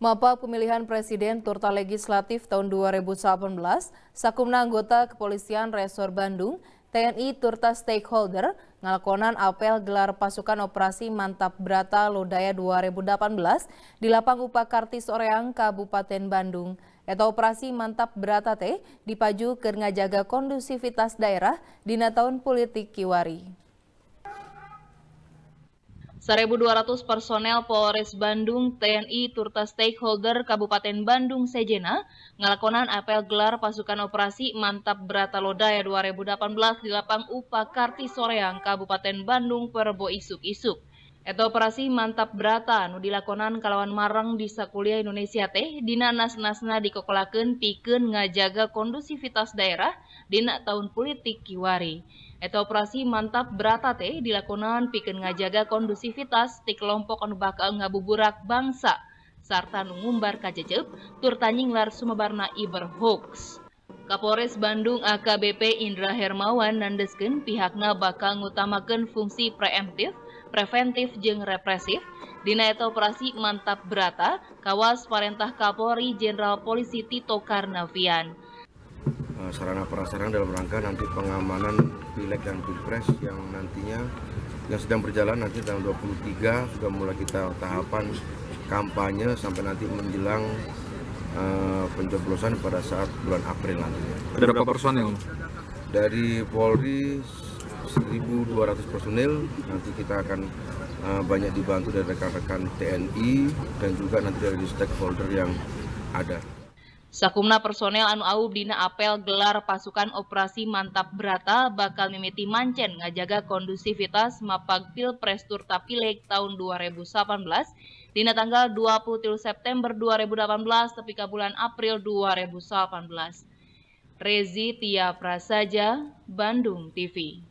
Mapa pemilihan Presiden Turta Legislatif tahun 2018, Sakumna anggota Kepolisian Resor Bandung, TNI Turta Stakeholder, ngalakonan apel gelar pasukan operasi Mantap Brata Lodaya 2018 di Lapang Upakarti Soreang, Kabupaten Bandung. Eta operasi Mantap Brata teh dipaju ke ngajaga kondusivitas daerah dina tahun politik Kiwari. 1.200 personel Polres Bandung, TNI, turta stakeholder Kabupaten Bandung, Sejena, ngelakonan apel gelar pasukan operasi Mantap Berata Lodaya 2018 di lapang Upakarti Soreang, Kabupaten Bandung, Perbo Isuk-Isuk. Eta operasi mantap berata nu dilakonan kalawan marang di Sakuliah Indonesia teh dina nas-nasna dikokolakeun pikeun ngajaga kondusivitas daerah dina tahun politik kiwari. Eta operasi mantap berata teh dilakonan pikeun ngajaga kondusivitas ti kelompok anu bakal ngabuburak bangsa sarta nu ngumbar tur tanying lar sumebarna iber hoax. Kapolres Bandung AKBP Indra Hermawan nandeskeun pihakna bakal ngutamakeun fungsi preemptif preventif jeng represif Dina eta operasi mantap berata kawas parentah Kapolri Jenderal Polisi Tito Karnavian eh, sarana prasarana dalam rangka nanti pengamanan pileg dan pilpres yang nantinya yang sedang berjalan nanti tanggal 23 sudah mulai kita tahapan kampanye sampai nanti menjelang uh, pencoblosan pada saat bulan April nantinya. Ada berapa personil? Dari Polri 1.200 personil nanti kita akan uh, banyak dibantu dari rekan-rekan TNI dan juga nanti dari stakeholder yang ada. Sakumna personel anu Aub dina apel gelar pasukan operasi mantap berata bakal mimiti mancen ngajaga kondusivitas mapag Pilpres pileg tahun 2018 dina tanggal 20 September 2018 tapi bulan April 2018. Rezi Tia Prasaja, Bandung TV.